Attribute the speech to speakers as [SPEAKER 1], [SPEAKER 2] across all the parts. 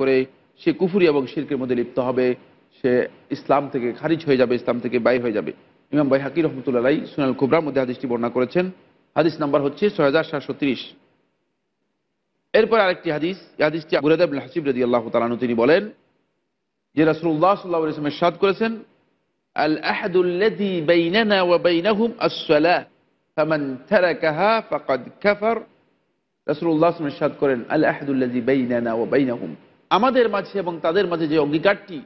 [SPEAKER 1] করে সে কুফুরি এবং শিরকের মধ্যে লিপ্ত হবে সে ইসলাম থেকে খারিজ হয়ে যাবে ইসলাম থেকে বাই হয়ে যাবে ইমাম ভাই হাকির রহমতুল্লাহ সুনাল কুবরার মধ্যে হাদিসটি বর্ণনা করেছেন হাদিস নাম্বার হচ্ছে ছয় হাজার সাতশো ত্রিশ এরপর আরেকটি হাদিস হাদিসটি গুরেদেব হাসিব রদি আল্লাহ তালানু তিনি বলেন যে রাসুল্লাহ সাল্লাহ ইসলামের সাদ করেছেন আল আহাদুল্লাদি বাইনানা ওয়া বাইনাহুম আসসালাহ ফামান তারাকাহা ফাকাদ কাফার রাসূলুল্লাহ সাল্লাল্লাহু আলাইহি করেন আল বাইনানা ওয়া বাইনাহুম আমাদের মাঝে এবং তাদের মাঝে যে অঙ্গীকারটি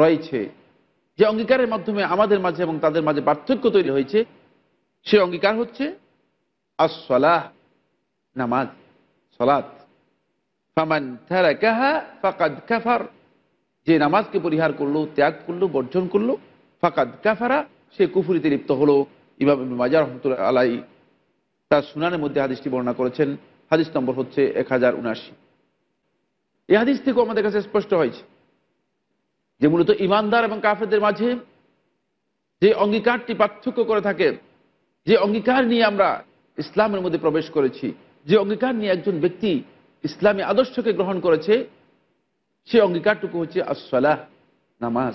[SPEAKER 1] রয়েছে যে অঙ্গীকারের মাধ্যমে আমাদের মাঝে এবং তাদের মাঝে পার্থক্য তৈরি হয়েছে সে অঙ্গীকার হচ্ছে আসলাহ নামাজ সলাত ফামান ফাকাদ কাফার যে নামাজকে পরিহার করলো ত্যাগ করলো বর্জন করলো ফাকাদ কাফারা সে কুফুরিতে লিপ্ত হলো ইমাম মাজার রহমতুল্লাহ আলাই তার সুনানের মধ্যে হাদিসটি বর্ণনা করেছেন হাদিস নম্বর হচ্ছে এক হাজার উনাশি এ হাদিস থেকেও আমাদের কাছে স্পষ্ট হয়েছে যে মূলত ইমানদার এবং কাফেরদের মাঝে যে অঙ্গীকারটি পার্থক্য করে থাকে যে অঙ্গীকার নিয়ে আমরা ইসলামের মধ্যে প্রবেশ করেছি যে অঙ্গীকার নিয়ে একজন ব্যক্তি ইসলামী আদর্শকে গ্রহণ করেছে সে অঙ্গীকারটুকু হচ্ছে আসলাহ নামাজ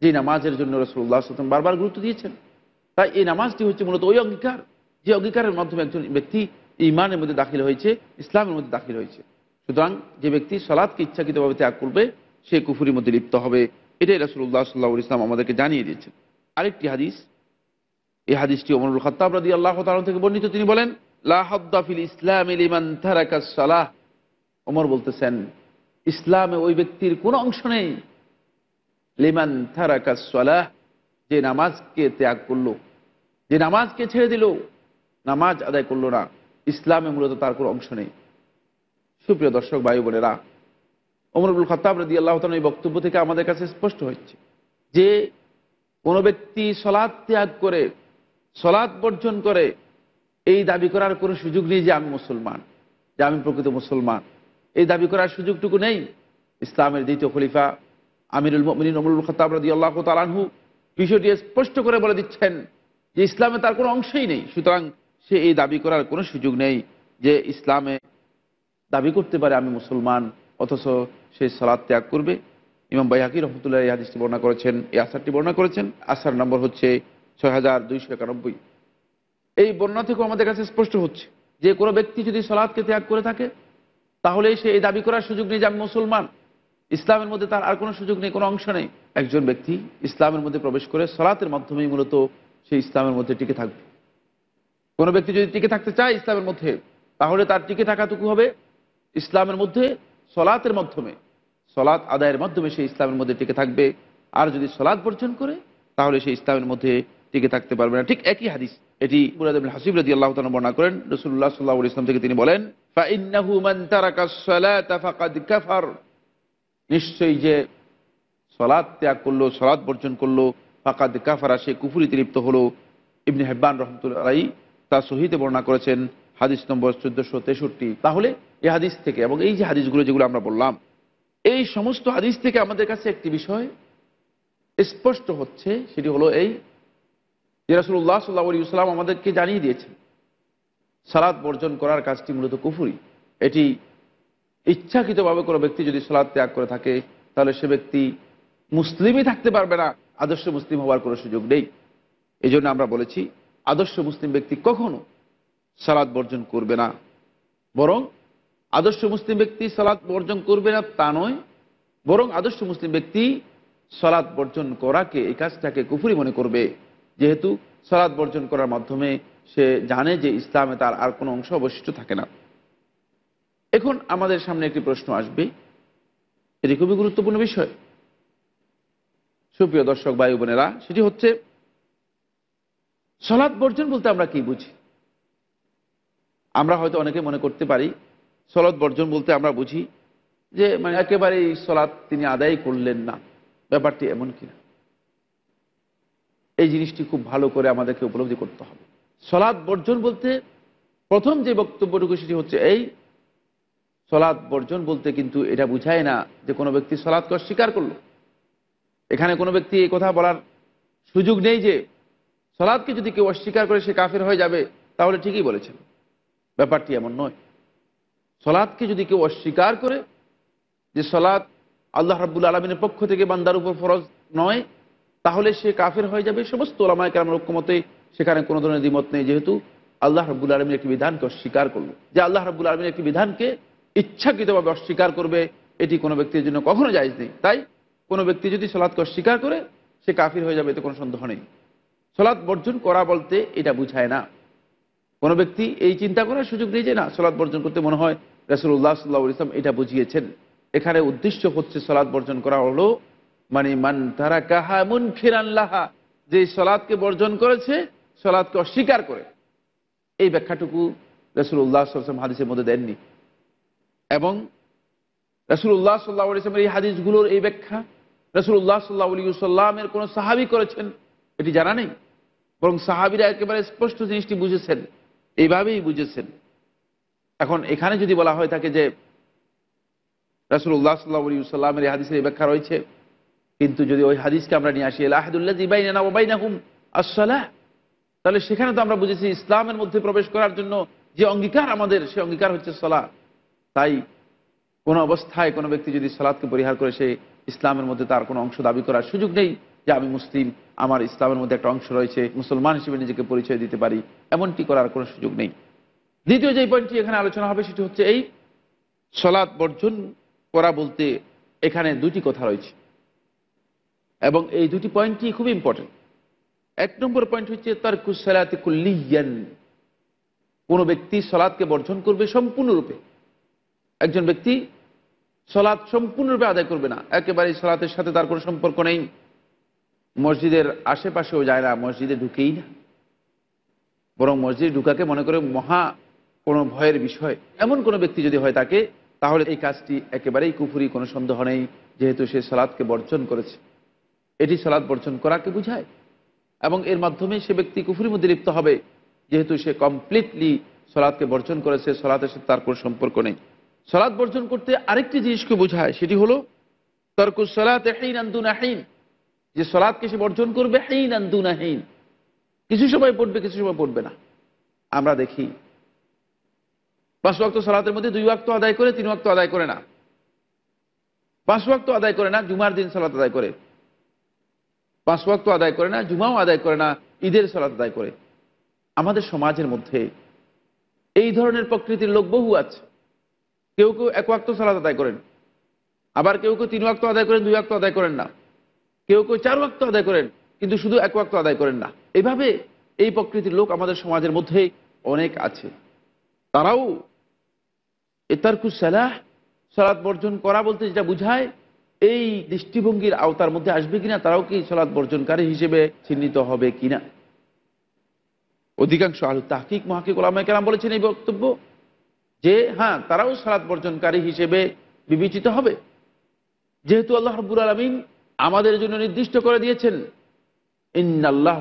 [SPEAKER 1] যে নামাজের জন্য রসুল্লাহ আসলাম বারবার গুরুত্ব দিয়েছেন তাই এই নামাজটি হচ্ছে মূলত ওই অঙ্গীকার যে অঙ্গীকারের মাধ্যমে একজন ব্যক্তি ইমানের মধ্যে দাখিল হয়েছে ইসলামের মধ্যে দাখিল হয়েছে সুতরাং যে ব্যক্তি সলাদকে ইচ্ছাকৃতভাবে ত্যাগ করবে সে কুফুরির মধ্যে লিপ্ত হবে এটাই রাসুল্লাহ সাল্লাহ ইসলাম আমাদেরকে জানিয়ে দিয়েছেন আরেকটি হাদিস এই হাদিসটি অমরুল খত্তাব রাজি আল্লাহ তালন থেকে বর্ণিত তিনি বলেন লাহাদ্দাফিল ইসলাম সালাহ অমর বলতেছেন ইসলামে ওই ব্যক্তির কোনো অংশ নেই লিমান থারাকা সালাহ যে নামাজকে ত্যাগ করলো যে নামাজকে ছেড়ে দিল নামাজ আদায় করলো না ইসলামে মূলত তার কোনো অংশ নেই সুপ্রিয় দর্শক ভাই বোনেরা অমরুল খতাব রদি আল্লাহ এই বক্তব্য থেকে আমাদের কাছে স্পষ্ট হচ্ছে যে কোনো ব্যক্তি সলাদ ত্যাগ করে সলাদ বর্জন করে এই দাবি করার কোনো সুযোগ নেই যে আমি মুসলমান যে আমি প্রকৃত মুসলমান এই দাবি করার সুযোগটুকু নেই ইসলামের দ্বিতীয় খলিফা আমিরুল মিন অমরুল খতাব রদি আল্লাহ তালানহু বিষয়টি স্পষ্ট করে বলে দিচ্ছেন যে ইসলামে তার কোনো অংশই নেই সুতরাং সে এই দাবি করার কোনো সুযোগ নেই যে ইসলামে দাবি করতে পারে আমি মুসলমান অথচ সেই সালাদ ত্যাগ করবে ইমাম বাইহাকি রহমতুল্লাহ এই হাদিসটি বর্ণনা করেছেন এই আসারটি বর্ণনা করেছেন আসার নম্বর হচ্ছে ছয় হাজার দুইশো একানব্বই এই বর্ণনা থেকেও আমাদের কাছে স্পষ্ট হচ্ছে যে কোনো ব্যক্তি যদি সলাদকে ত্যাগ করে থাকে তাহলে সে এই দাবি করার সুযোগ নেই যে আমি মুসলমান ইসলামের মধ্যে তার আর কোনো সুযোগ নেই কোনো অংশ নেই একজন ব্যক্তি ইসলামের মধ্যে প্রবেশ করে সলাতের মাধ্যমেই মূলত সে ইসলামের মধ্যে টিকে থাকবে কোনো ব্যক্তি যদি টিকে থাকতে চায় ইসলামের মধ্যে তাহলে তার টিকে থাকাটুকু হবে ইসলামের মধ্যে সলাতের মাধ্যমে সলাৎ আদায়ের মাধ্যমে সে ইসলামের মধ্যে টিকে থাকবে আর যদি সলাৎ বর্জন করে তাহলে সে ইসলামের মধ্যে টিকে থাকতে পারবে না ঠিক একই হাদিস এটি মুরাদ হাসিব রাজি আল্লাহ তালা বর্ণনা করেন রসুল্লাহ সাল্লাহ ইসলাম থেকে তিনি বলেন নিশ্চয়ই যে সলাদ ত্যাগ করলো সলাদ বর্জন করলো ফাকাদ কাফারা সে কুফুরিতে লিপ্ত হলো ইবনে হেব্বান রহমতুল্লাহ তার সহিতে বর্ণনা করেছেন হাদিস নম্বর চোদ্দোশো তেষট্টি তাহলে এই হাদিস থেকে এবং এই যে হাদিসগুলো যেগুলো আমরা বললাম এই সমস্ত হাদিস থেকে আমাদের কাছে একটি বিষয় স্পষ্ট হচ্ছে সেটি হলো এই যে রাসুল্লাহ সাল্লাহ ইসলাম আমাদেরকে জানিয়ে দিয়েছেন সালাদ বর্জন করার কাজটি মূলত কুফুরি এটি ইচ্ছাকৃতভাবে কোনো ব্যক্তি যদি সালাদ ত্যাগ করে থাকে তাহলে সে ব্যক্তি মুসলিমই থাকতে পারবে না আদর্শ মুসলিম হওয়ার কোনো সুযোগ নেই এই আমরা বলেছি আদর্শ মুসলিম ব্যক্তি কখনো সালাদ বর্জন করবে না বরং আদর্শ মুসলিম ব্যক্তি সালাদ বর্জন করবে না তা নয় বরং আদর্শ মুসলিম ব্যক্তি সলাদ বর্জন করাকে এই কাজটাকে কুফুরি মনে করবে যেহেতু সলাদ বর্জন করার মাধ্যমে সে জানে যে ইসলামে তার আর কোনো অংশ অবশিষ্ট থাকে না এখন আমাদের সামনে একটি প্রশ্ন আসবে এটি খুবই গুরুত্বপূর্ণ বিষয় সুপ্রিয় দর্শক বায়ু বোনেরা সেটি হচ্ছে সলাদ বর্জন বলতে আমরা কি বুঝি আমরা হয়তো অনেকে মনে করতে পারি সলাদ বর্জন বলতে আমরা বুঝি যে মানে একেবারেই সলাদ তিনি আদায় করলেন না ব্যাপারটি এমন কিনা এই জিনিসটি খুব ভালো করে আমাদেরকে উপলব্ধি করতে হবে সলাদ বর্জন বলতে প্রথম যে বক্তব্যটুকু সেটি হচ্ছে এই সলাদ বর্জন বলতে কিন্তু এটা বুঝায় না যে কোনো ব্যক্তি সলাদকে অস্বীকার করলো এখানে কোনো ব্যক্তি এই কথা বলার সুযোগ নেই যে সলাদকে যদি কেউ অস্বীকার করে সে কাফের হয়ে যাবে তাহলে ঠিকই বলেছেন ব্যাপারটি এমন নয় সলাদকে যদি কেউ অস্বীকার করে যে সলাদ আল্লাহ রাবুল আলমিনের পক্ষ থেকে বান্দার উপর ফরজ নয় তাহলে সে কাফের হয়ে যাবে সমস্ত ওলামায় কেরামের ঐক্যমতে সেখানে কোনো ধরনের দ্বিমত নেই যেহেতু আল্লাহ রাবুল আলমীর একটি বিধানকে অস্বীকার করলো যে আল্লাহ রাবুল আলমীর একটি বিধানকে ইচ্ছাকৃতভাবে অস্বীকার করবে এটি কোনো ব্যক্তির জন্য কখনো যায়জ নেই তাই কোনো ব্যক্তি যদি সলাদকে অস্বীকার করে সে কাফির হয়ে যাবে এতে কোনো সন্দেহ নেই সলাদ বর্জন করা বলতে এটা বুঝায় না কোনো ব্যক্তি এই চিন্তা করার সুযোগ নেই যে না সলাদ বর্জন করতে মনে হয় উল্লাহ সাল্লা ইসলাম এটা বুঝিয়েছেন এখানে উদ্দেশ্য হচ্ছে সলাদ বর্জন করা হলো মানে মান তারা কাহা এমন ফিরান্লাহা যে সলাদকে বর্জন করেছে সলাদকে অস্বীকার করে এই ব্যাখ্যাটুকু রসুল উল্লাহ সাল্লাম হাদিসের মধ্যে দেননি এবং উল্লাহ সাল্লাহ ইসলামের এই হাদিসগুলোর এই ব্যাখ্যা উল্লাহ সাল্লাহ আলী সাল্লামের কোনো সাহাবি করেছেন এটি জানা নেই বরং সাহাবিরা একেবারে স্পষ্ট জিনিসটি বুঝেছেন এইভাবেই বুঝেছেন এখন এখানে যদি বলা হয় থাকে যে উল্লাহ সাল্লাহ সাল্লামের এই হাদিসের ব্যাখ্যা রয়েছে কিন্তু যদি ওই হাদিসকে আমরা নিয়ে আসি আহাদুল্লাহ না হুম আসসালাহ তাহলে সেখানে তো আমরা বুঝেছি ইসলামের মধ্যে প্রবেশ করার জন্য যে অঙ্গীকার আমাদের সে অঙ্গীকার হচ্ছে সলা তাই কোনো অবস্থায় কোনো ব্যক্তি যদি সলাদকে পরিহার করে সে ইসলামের মধ্যে তার কোনো অংশ দাবি করার সুযোগ নেই যে আমি মুসলিম আমার ইসলামের মধ্যে একটা অংশ রয়েছে মুসলমান হিসেবে নিজেকে পরিচয় দিতে পারি এমনটি করার কোনো সুযোগ নেই দ্বিতীয় যে পয়েন্টটি এখানে আলোচনা হবে সেটি হচ্ছে এই সলাৎ বর্জন করা বলতে এখানে দুটি কথা রয়েছে এবং এই দুটি পয়েন্টটি খুব ইম্পর্টেন্ট এক নম্বর পয়েন্ট হচ্ছে তার কুসালাতে কুল্লিয়ান কোনো ব্যক্তি সলাদকে বর্জন করবে সম্পূর্ণরূপে একজন ব্যক্তি সলাদ সম্পূর্ণরূপে আদায় করবে না একেবারেই সলাতের সাথে তার কোনো সম্পর্ক নেই মসজিদের আশেপাশেও যায় না মসজিদে ঢুকেই না বরং মসজিদে ঢুকাকে মনে করে মহা কোনো ভয়ের বিষয় এমন কোনো ব্যক্তি যদি হয় তাকে তাহলে এই কাজটি একেবারেই কুফুরি কোনো সন্দেহ নেই যেহেতু সে সালাদকে বর্জন করেছে এটি সালাদ বর্জন করাকে বুঝায় এবং এর মাধ্যমে সে ব্যক্তি কুফুরির মধ্যে লিপ্ত হবে যেহেতু সে কমপ্লিটলি সলাদকে বর্জন করেছে সলাদের সাথে তার কোনো সম্পর্ক নেই সলাদ বর্জন করতে আরেকটি জিনিসকে বোঝায় সেটি হলো তর্কুসলাত আহিন আন্দুন আহিন যে সলাদকে সে বর্জন করবে হেইন আর হেইন কিছু সময় পড়বে কিছু সময় পড়বে না আমরা দেখি পাঁচ ওয়াক্ত সলাতের মধ্যে দুই ওয়াক্ত আদায় করে তিন ওয়াক্ত আদায় করে না পাঁচ ওয়াক্ত আদায় করে না জুমার দিন সলাত আদায় করে পাঁচ ওয়াক্ত আদায় করে না জুমাও আদায় করে না ঈদের সলাত আদায় করে আমাদের সমাজের মধ্যে এই ধরনের প্রকৃতির লোক বহু আছে কেউ কেউ এক ওয়াক্ত সলাত আদায় করেন আবার কেউ কেউ তিন ওয়াক্ত আদায় করেন দুই ওয়াক্ত আদায় করেন না কেউ কেউ চার ওয়াক্ত আদায় করেন কিন্তু শুধু এক ওয়াক্ত আদায় করেন না এভাবে এই প্রকৃতির লোক আমাদের সমাজের মধ্যে অনেক আছে তারাও এতারকু সালাহ সলাদ বর্জন করা বলতে যেটা বুঝায় এই দৃষ্টিভঙ্গির আওতার মধ্যে আসবে কিনা তারাও কি সলাদ বর্জনকারী হিসেবে চিহ্নিত হবে কিনা অধিকাংশ আলু তাহকিক মহাকিক ওলামায় কেন বলেছেন এই বক্তব্য যে হ্যাঁ তারাও সালাদ বর্জনকারী হিসেবে বিবেচিত হবে যেহেতু আল্লাহ হাবুর আলমিন আমাদের জন্য নির্দিষ্ট করে দিয়েছেন আল্লাহ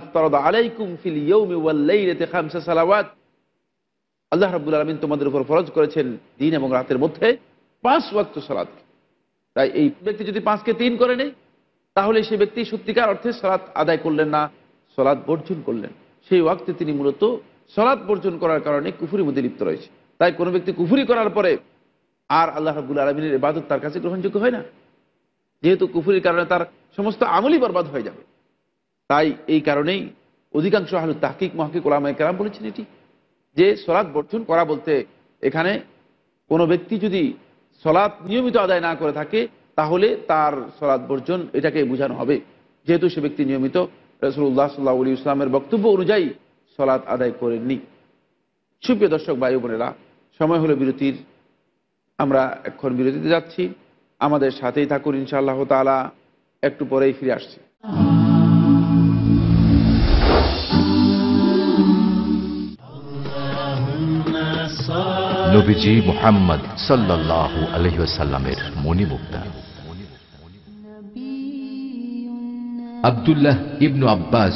[SPEAKER 1] রব্বুল আলমিন তোমাদের উপর ফরজ করেছেন দিন এবং রাতের মধ্যে পাঁচ ওয়াক্ত সালাদ তাই এই ব্যক্তি যদি পাঁচকে তিন করে নেয় তাহলে সেই ব্যক্তি সত্যিকার অর্থে সালাদ আদায় করলেন না সলাদ বর্জন করলেন সেই ওয়াক্তে তিনি মূলত সলাদ বর্জন করার কারণে কুফুরি মধ্যে লিপ্ত রয়েছে তাই কোনো ব্যক্তি কুফুরি করার পরে আর আল্লাহ রাবুল আলমিনের এবাদত তার কাছে গ্রহণযোগ্য হয় না যেহেতু কুফুরির কারণে তার সমস্ত আমলই বরবাদ হয়ে যাবে তাই এই কারণেই অধিকাংশ আহলু তাহকিক মহাকিক ওলামায় কেরাম বলেছেন এটি যে সলাৎ বর্জন করা বলতে এখানে কোনো ব্যক্তি যদি সলাৎ নিয়মিত আদায় না করে থাকে তাহলে তার সলাৎ বর্জন এটাকে বোঝানো হবে যেহেতু সে ব্যক্তি নিয়মিত উল্লাহ সাল্লাহ উলি ইসলামের বক্তব্য অনুযায়ী সলাৎ আদায় করেননি সুপ্রিয় দর্শক ভাই বোনেরা সময় হলো বিরতির আমরা এখন বিরতিতে যাচ্ছি আমাদের সাথেই থাকুন ইনশাআল্লাহ তালা একটু পরেই ফিরে আসছি নবীজি মোহাম্মদ আবদুল্লাহ ইবনু আব্বাস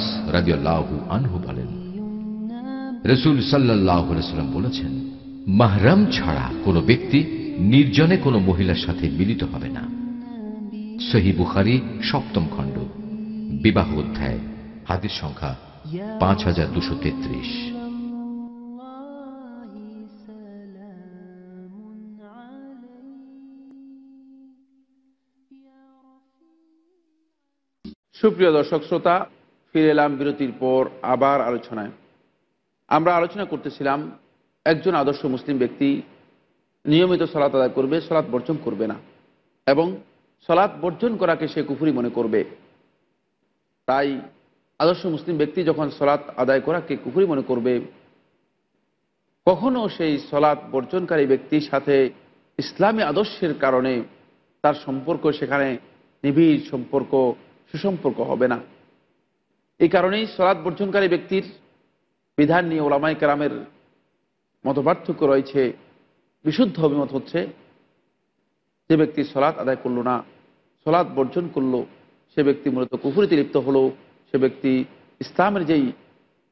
[SPEAKER 1] আনহু বলেন রসুল সাল্লাহ বলেছেন মাহরাম ছাড়া কোনো ব্যক্তি নির্জনে কোনো মহিলার সাথে মিলিত হবে না সহি বুখারি সপ্তম খণ্ড বিবাহ অধ্যায় হাতের সংখ্যা পাঁচ হাজার দুশো তেত্রিশ সুপ্রিয় দর্শক শ্রোতা ফিরে এলাম বিরতির পর আবার আলোচনায় আমরা আলোচনা করতেছিলাম একজন আদর্শ মুসলিম ব্যক্তি নিয়মিত সলাত আদায় করবে সলাৎ বর্জন করবে না এবং সলাৎ বর্জন করাকে সে কুফুরি মনে করবে তাই আদর্শ মুসলিম ব্যক্তি যখন সলাৎ আদায় করাকে কুফুরি মনে করবে কখনও সেই সলাৎ বর্জনকারী ব্যক্তির সাথে ইসলামী আদর্শের কারণে তার সম্পর্ক সেখানে নিবিড় সম্পর্ক সুসম্পর্ক হবে না এই কারণেই সলাৎ বর্জনকারী ব্যক্তির বিধান নিয়ে ওলামাই কালামের মতপার্থক্য রয়েছে বিশুদ্ধ অভিমত হচ্ছে যে ব্যক্তি সলাৎ আদায় করলো না সলাৎ বর্জন করলো সে ব্যক্তি মূলত কুফুরিতে লিপ্ত হলো সে ব্যক্তি ইসলামের যেই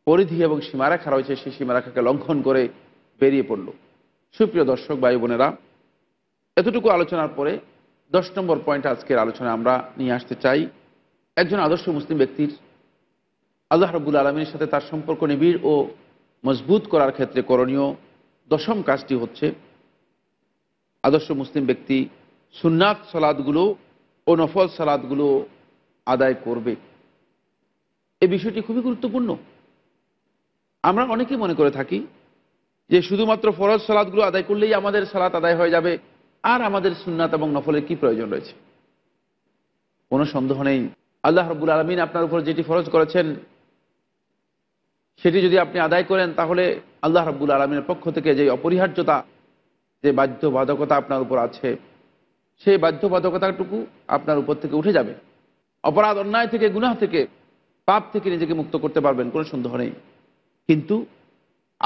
[SPEAKER 1] পরিধি এবং সীমারেখা রয়েছে সেই সীমারেখাকে লঙ্ঘন করে বেরিয়ে পড়ল সুপ্রিয় দর্শক বায়ু বোনেরা এতটুকু আলোচনার পরে দশ নম্বর পয়েন্ট আজকের আলোচনা আমরা নিয়ে আসতে চাই একজন আদর্শ মুসলিম ব্যক্তির আল্লাহ রব্বুল আলমীর সাথে তার সম্পর্ক নিবিড় ও মজবুত করার ক্ষেত্রে করণীয় দশম কাজটি হচ্ছে আদর্শ মুসলিম ব্যক্তি সুন্নাত সালাদগুলো ও নফল সালাদগুলো আদায় করবে এই বিষয়টি খুবই গুরুত্বপূর্ণ আমরা অনেকেই মনে করে থাকি যে শুধুমাত্র ফরজ সালাদগুলো আদায় করলেই আমাদের সালাত আদায় হয়ে যাবে আর আমাদের সুন্নাত এবং নফলের কি প্রয়োজন রয়েছে কোনো সন্দেহ নেই আল্লাহ রবুল আলমিন আপনার উপর যেটি ফরজ করেছেন সেটি যদি আপনি আদায় করেন তাহলে আল্লাহ রব্বুল আলমিনের পক্ষ থেকে যে অপরিহার্যতা যে বাধ্যবাধকতা আপনার উপর আছে সেই বাধ্যবাধকতাটুকু আপনার উপর থেকে উঠে যাবে অপরাধ অন্যায় থেকে গুনাহ থেকে পাপ থেকে নিজেকে মুক্ত করতে পারবেন কোনো সন্দেহ নেই কিন্তু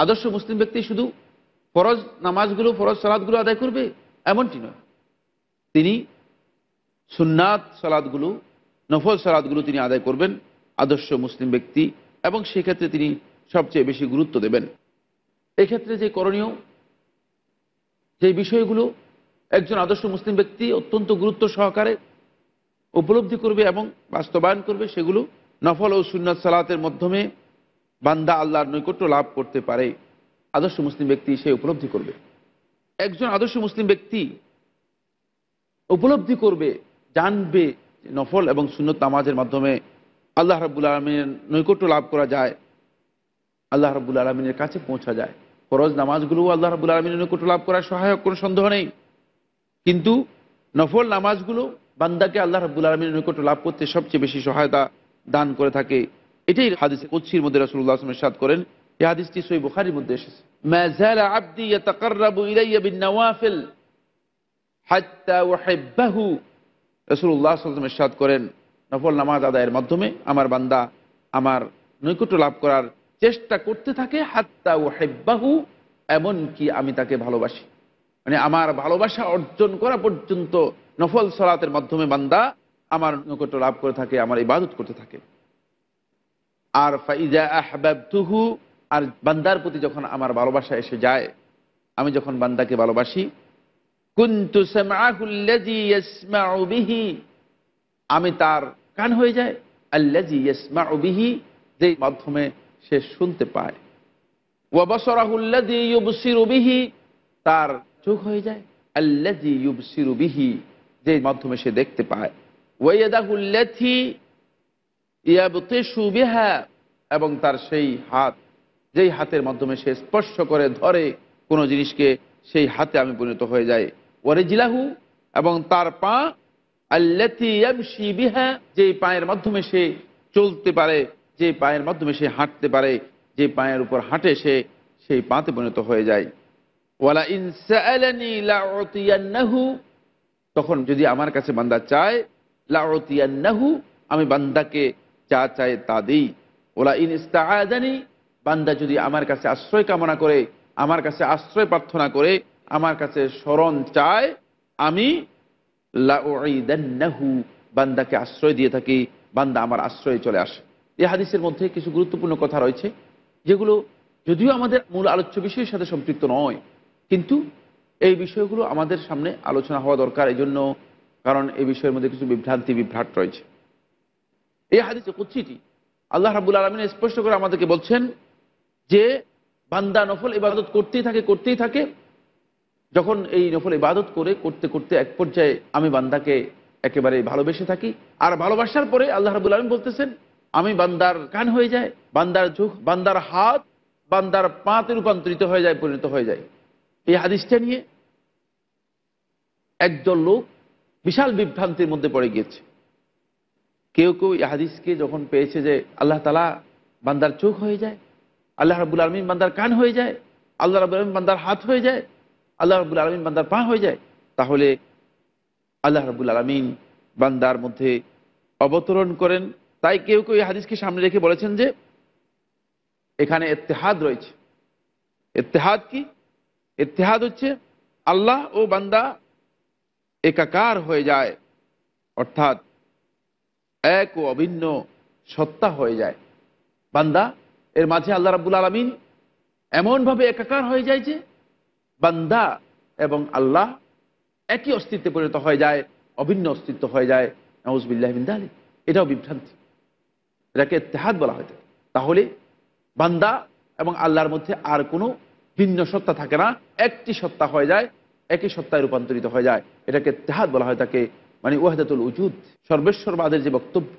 [SPEAKER 1] আদর্শ মুসলিম ব্যক্তি শুধু ফরজ নামাজগুলো ফরজ সালাদগুলো আদায় করবে এমনটি নয় তিনি সুন্নাত সালাদগুলো নফল সালাদগুলো তিনি আদায় করবেন আদর্শ মুসলিম ব্যক্তি এবং সেক্ষেত্রে তিনি সবচেয়ে বেশি গুরুত্ব দেবেন এক্ষেত্রে যে করণীয় যে বিষয়গুলো একজন আদর্শ মুসলিম ব্যক্তি অত্যন্ত গুরুত্ব সহকারে উপলব্ধি করবে এবং বাস্তবায়ন করবে সেগুলো নফল ও সুন্নাত সালাতের মাধ্যমে বান্দা আল্লাহর নৈকট্য লাভ করতে পারে আদর্শ মুসলিম ব্যক্তি সে উপলব্ধি করবে একজন আদর্শ মুসলিম ব্যক্তি উপলব্ধি করবে জানবে নফল এবং সুন্নত নামাজের মাধ্যমে আল্লাহ রাবুল আলমিনের নৈকট্য লাভ করা যায় আল্লাহ রাবুল আলমিনের কাছে পৌঁছা যায় ফরজ নামাজগুলো আল্লাহ রাবুল আলমিনের নিকট লাভ করার সহায়ক কোনো সন্দেহ নেই কিন্তু নফল নামাজগুলো বান্দাকে আল্লাহ রাবুল আলমিনের নিকট লাভ করতে সবচেয়ে বেশি সহায়তা দান করে থাকে এটাই হাদিস কুচ্ছির মধ্যে রাসুল্লাহ আসলামের সাদ করেন এই হাদিসটি সই বুখারির মধ্যে এসেছে রসুল্লাহ করেন নফল নামাজ আদায়ের মাধ্যমে আমার বান্দা আমার নৈকট্য লাভ করার চেষ্টা করতে থাকে হাত্তা ও হেব্বাহু এমনকি আমি তাকে ভালোবাসি মানে আমার ভালোবাসা অর্জন করা পর্যন্ত নফল সলাতের মাধ্যমে বান্দা আমার নৈকট্য লাভ করে থাকে আমার ইবাদত করতে থাকে আর ফাইজা আহবাবতুহু আর বান্দার প্রতি যখন আমার ভালোবাসা এসে যায় আমি যখন বান্দাকে ভালোবাসি কুন্তু বিহি আমি তার কান হয়ে যায় আল্লাজি ইসমাউবিহি যে মাধ্যমে সে শুনতে পায় তার চোখ হয়ে যায় আল্লাদি ইউবসিরুবিহি যে মাধ্যমে সে দেখতে পায় ওয়াইয়াদাহুল্লাথি এবং তার সেই হাত যেই হাতের মাধ্যমে সে স্পর্শ করে ধরে কোনো জিনিসকে সেই হাতে আমি পরিণত হয়ে যাই জিলাহু এবং তার পা আল্লাথি বিহা যেই পায়ের মাধ্যমে সে চলতে পারে যে পায়ের মাধ্যমে সে হাঁটতে পারে যে পায়ের উপর হাঁটে সে সেই পাতে পরিণত হয়ে যায় ওয়ালা ইনসাহু তখন যদি আমার কাছে বান্দা চায় লাহু আমি বান্দাকে যা চায় তা দিই ওলা ইন ইস্তাহানি বান্দা যদি আমার কাছে আশ্রয় কামনা করে আমার কাছে আশ্রয় প্রার্থনা করে আমার কাছে স্মরণ চায় আমি লাহু বান্দাকে আশ্রয় দিয়ে থাকি বান্দা আমার আশ্রয়ে চলে আসে এই হাদিসের মধ্যে কিছু গুরুত্বপূর্ণ কথা রয়েছে যেগুলো যদিও আমাদের মূল আলোচ্য বিষয়ের সাথে সম্পৃক্ত নয় কিন্তু এই বিষয়গুলো আমাদের সামনে আলোচনা হওয়া দরকার এই জন্য কারণ এই বিষয়ের মধ্যে কিছু বিভ্রান্তি বিভ্রাট রয়েছে এই হাদিসে কুচ্ছিটি আল্লাহ রাবুল আলমিন স্পষ্ট করে আমাদেরকে বলছেন যে বান্দা নফল ইবাদত করতেই থাকে করতেই থাকে যখন এই নফল ইবাদত করে করতে করতে এক পর্যায়ে আমি বান্দাকে একেবারে ভালোবেসে থাকি আর ভালোবাসার পরে আল্লাহ রাবুল আলম বলতেছেন আমি বান্দার কান হয়ে যায় বান্দার ঝুঁক বান্দার হাত বান্দার পাঁতে রূপান্তরিত হয়ে যায় পরিণত হয়ে যায় এই হাদিসটা নিয়ে একদল লোক বিশাল বিভ্রান্তির মধ্যে পড়ে গিয়েছে কেউ কেউ এই হাদিসকে যখন পেয়েছে যে আল্লাহ তালা বান্দার চোখ হয়ে যায় আল্লাহ রাবুল আলমিন বান্দার কান হয়ে যায় আল্লাহ রাবুল আলমিন বান্দার হাত হয়ে যায় আল্লাহ রাবুল আলমিন বান্দার পা হয়ে যায় তাহলে আল্লাহ রাবুল আলমিন বান্দার মধ্যে অবতরণ করেন তাই কেউ কেউ এই হাদিসকে সামনে রেখে বলেছেন যে এখানে এত্তেহাদ রয়েছে এত্তেহাদ কি এত্তেহাদ হচ্ছে আল্লাহ ও বান্দা একাকার হয়ে যায় অর্থাৎ এক ও অভিন্ন সত্তা হয়ে যায় বান্দা এর মাঝে আল্লাহ রাবুল আলমিন এমনভাবে একাকার হয়ে যায় যে বান্দা এবং আল্লাহ একই অস্তিত্বে পরিণত হয়ে যায় অভিন্ন অস্তিত্ব হয়ে যায় নওয়াজ বিন্দা আলী এটাও বিভ্রান্তি এটাকে এত্তেহাদ বলা হয়ে থাকে তাহলে বান্দা এবং আল্লাহর মধ্যে আর কোনো ভিন্ন সত্তা থাকে না একটি সত্তা হয়ে যায় একই সত্তায় রূপান্তরিত হয়ে যায় এটাকে তেহাদ বলা হয় তাকে মানে ওয়াহেদাতুল উজুদ সর্বেশ্বরবাদের যে বক্তব্য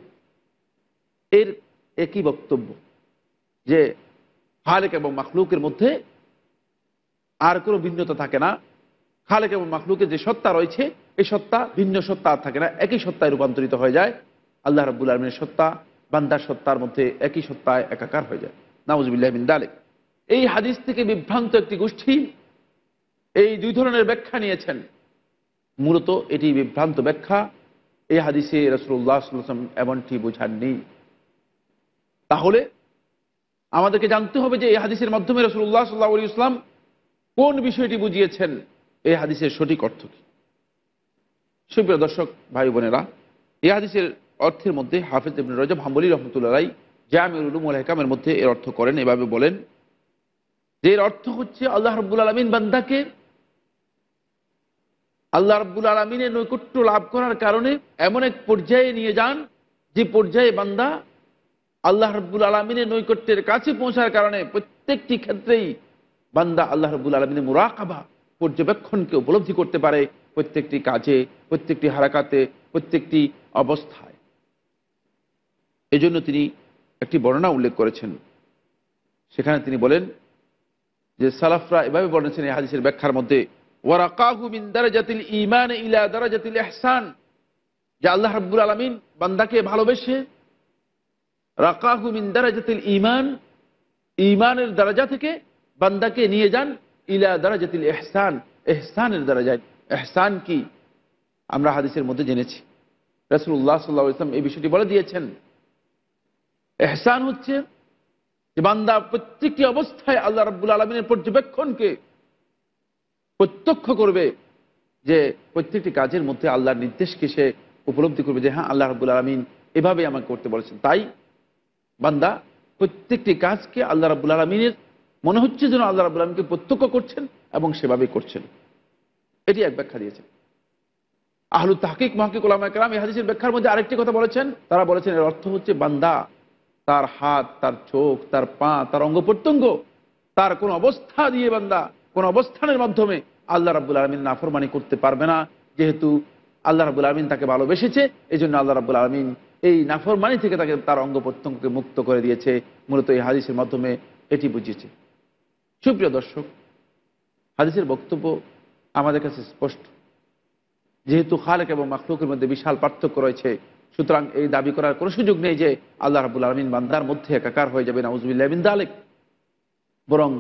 [SPEAKER 1] এর একই বক্তব্য যে খালেক এবং মাখলুকের মধ্যে আর কোনো ভিন্নতা থাকে না খালেক এবং মাখলুকের যে সত্তা রয়েছে এই সত্তা ভিন্ন সত্তা আর থাকে না একই সত্তায় রূপান্তরিত হয়ে যায় আল্লাহ রাবুল আলমের সত্তা বান্দার সত্তার মধ্যে একই সত্তায় একাকার হয়ে যায় নাউজবিল্লাহ বিন দালেক এই হাদিস থেকে বিভ্রান্ত একটি গোষ্ঠী এই দুই ধরনের ব্যাখ্যা নিয়েছেন মূলত এটি বিভ্রান্ত ব্যাখ্যা এই হাদিসে রসুল্লাহ সাল্লাম এমনটি বোঝার নেই তাহলে আমাদেরকে জানতে হবে যে এই হাদিসের মাধ্যমে রসুল্লাহ সাল্লাহ আলী ইসলাম কোন বিষয়টি বুঝিয়েছেন এই হাদিসের সঠিক অর্থ কী সুপ্রিয় দর্শক ভাই বোনেরা এই হাদিসের অর্থের মধ্যে হাফেজ ইবনে রজব হাম্বলি রহমতুল্লাহ জামিউল উলুম হেকামের মধ্যে এর অর্থ করেন এভাবে বলেন যে এর অর্থ হচ্ছে আল্লাহ রব্বুল আলমিন বান্দাকে আল্লাহ রব্বুল আলমিনের নৈকট্য লাভ করার কারণে এমন এক পর্যায়ে নিয়ে যান যে পর্যায়ে বান্দা আল্লাহ রব্বুল আলমিনের নৈকট্যের কাছে পৌঁছার কারণে প্রত্যেকটি ক্ষেত্রেই বান্দা আল্লাহ রব্বুল আলমিনের মুরাকাবা পর্যবেক্ষণকে উপলব্ধি করতে পারে প্রত্যেকটি কাজে প্রত্যেকটি হারাকাতে প্রত্যেকটি অবস্থা এজন্য তিনি একটি বর্ণনা উল্লেখ করেছেন সেখানে তিনি বলেন যে সালাফরা এভাবে বলেছেন এই হাদিসের ব্যাখ্যার মধ্যে ইমান ইলা দারাজাতিল যে আল্লাহ বান্দাকে ভালোবেসে দারাজাতিল ইমান ইমানের দরজা থেকে বান্দাকে নিয়ে যান ইলা দারাজাতিল এহসান ইহসানের দরজায় এহসান কি আমরা হাদিসের মধ্যে জেনেছি রসুল্লাহ এই বিষয়টি বলে দিয়েছেন এহসান হচ্ছে যে বান্দা প্রত্যেকটি অবস্থায় আল্লাহ রাবুল আলমিনের পর্যবেক্ষণকে প্রত্যক্ষ করবে যে প্রত্যেকটি কাজের মধ্যে আল্লাহর নির্দেশকে সে উপলব্ধি করবে যে হ্যাঁ আল্লাহ রাবুল আলমিন এভাবে আমাকে করতে বলেছেন তাই বান্দা প্রত্যেকটি কাজকে আল্লাহ রাবুল আলমিনের মনে হচ্ছে যেন আল্লাহ রাবুল আলমকে প্রত্যক্ষ করছেন এবং সেভাবেই করছেন এটি এক ব্যাখ্যা দিয়েছেন আহলু তাহকিক মাহকিক ওলামা কালাম হাদিসের ব্যাখ্যার মধ্যে আরেকটি কথা বলেছেন তারা বলেছেন এর অর্থ হচ্ছে বান্দা তার হাত তার চোখ তার পা তার অঙ্গ প্রত্যঙ্গ তার কোন অবস্থা দিয়ে বান্দা কোন অবস্থানের মাধ্যমে আল্লাহ রাবুল আলমিন নাফরমানি করতে পারবে না যেহেতু আল্লাহ রাবুল আলমিন তাকে ভালোবেসেছে এই জন্য আল্লাহ রাবুল আলমিন এই নাফরমানি থেকে তাকে তার অঙ্গ প্রত্যঙ্গকে মুক্ত করে দিয়েছে মূলত এই হাদিসের মাধ্যমে এটি বুঝিয়েছে সুপ্রিয় দর্শক হাদিসের বক্তব্য আমাদের কাছে স্পষ্ট যেহেতু খালেক এবং মাখলুকের মধ্যে বিশাল পার্থক্য রয়েছে সুতরাং এই দাবি করার কোনো সুযোগ নেই যে আল্লাহ রাবুল আলমিন বান্দার মধ্যে একাকার হয়ে যাবে নাউজবিল্লাহমিন দালেক বরং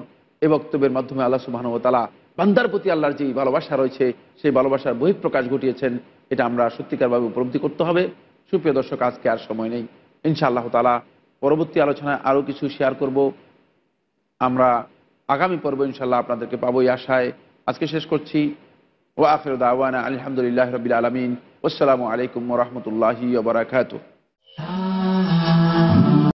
[SPEAKER 1] এ বক্তব্যের মাধ্যমে আল্লাহ তালা বান্দার প্রতি আল্লাহর যে ভালোবাসা রয়েছে সেই ভালোবাসার বহিঃপ্রকাশ ঘটিয়েছেন এটা আমরা সত্যিকারভাবে উপলব্ধি করতে হবে সুপ্রিয় দর্শক আজকে আর সময় নেই ইনশাআল্লাহ তালা পরবর্তী আলোচনায় আরও কিছু শেয়ার করব আমরা আগামী পর্ব ইনশাল্লাহ আপনাদেরকে পাবো এই আশায় আজকে শেষ করছি ওয়া আখির দাওয়ানা আলহামদুলিল্লাহ রবিল আলমিন আসসালামু আলাইকুম রহমতুল্লাহি বারাকাতুহ